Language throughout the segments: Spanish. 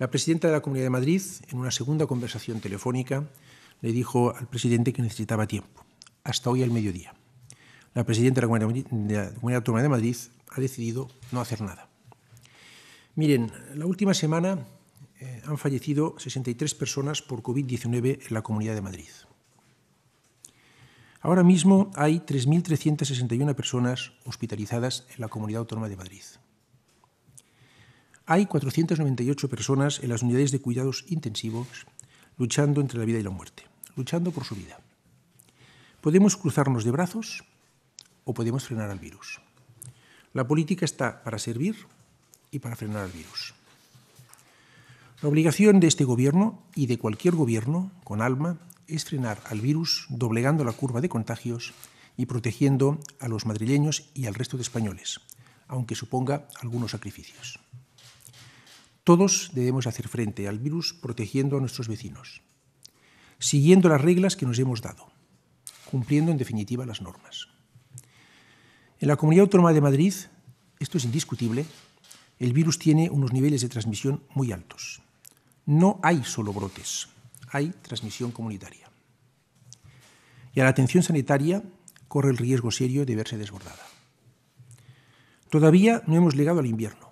La presidenta de la Comunidad de Madrid, en una segunda conversación telefónica, le dijo al presidente que necesitaba tiempo, hasta hoy al mediodía. La presidenta de la Comunidad Autónoma de Madrid ha decidido no hacer nada. Miren, la última semana eh, han fallecido 63 personas por COVID-19 en la Comunidad de Madrid. Ahora mismo hay 3.361 personas hospitalizadas en la Comunidad Autónoma de Madrid. Hay 498 personas en las unidades de cuidados intensivos luchando entre la vida y la muerte, luchando por su vida. Podemos cruzarnos de brazos o podemos frenar al virus. La política está para servir y para frenar al virus. La obligación de este gobierno y de cualquier gobierno con alma es frenar al virus doblegando la curva de contagios y protegiendo a los madrileños y al resto de españoles, aunque suponga algunos sacrificios. Todos debemos hacer frente al virus protegiendo a nuestros vecinos, siguiendo las reglas que nos hemos dado, cumpliendo en definitiva las normas. En la Comunidad Autónoma de Madrid, esto es indiscutible, el virus tiene unos niveles de transmisión muy altos. No hay solo brotes, hay transmisión comunitaria. Y a la atención sanitaria corre el riesgo serio de verse desbordada. Todavía no hemos llegado al invierno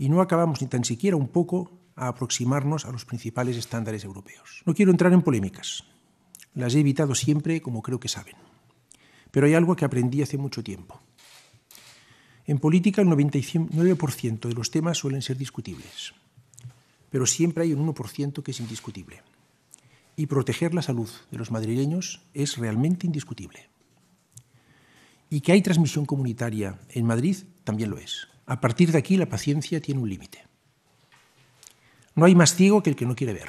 y no acabamos ni tan siquiera un poco a aproximarnos a los principales estándares europeos. No quiero entrar en polémicas, las he evitado siempre como creo que saben, pero hay algo que aprendí hace mucho tiempo. En política el 99% de los temas suelen ser discutibles, pero siempre hay un 1% que es indiscutible. Y proteger la salud de los madrileños es realmente indiscutible. Y que hay transmisión comunitaria en Madrid también lo es. A partir de aquí la paciencia tiene un límite. No hay más ciego que el que no quiere ver.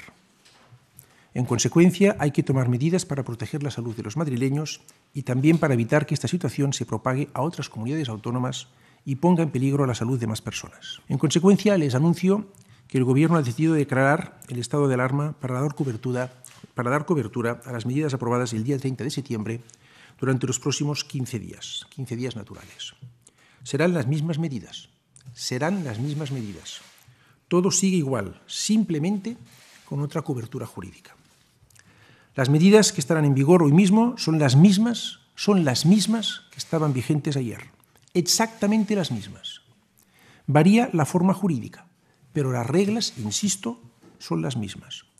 En consecuencia, hay que tomar medidas para proteger la salud de los madrileños y también para evitar que esta situación se propague a otras comunidades autónomas y ponga en peligro la salud de más personas. En consecuencia, les anuncio que el Gobierno ha decidido declarar el estado de alarma para dar cobertura, a las medidas aprobadas el día 30 de septiembre durante los próximos 15 días, 15 días naturales serán las mismas medidas, serán las mismas medidas. Todo sigue igual, simplemente con otra cobertura jurídica. Las medidas que estarán en vigor hoy mismo son las mismas, son las mismas que estaban vigentes ayer, exactamente las mismas. Varía la forma jurídica, pero las reglas, insisto, son las mismas.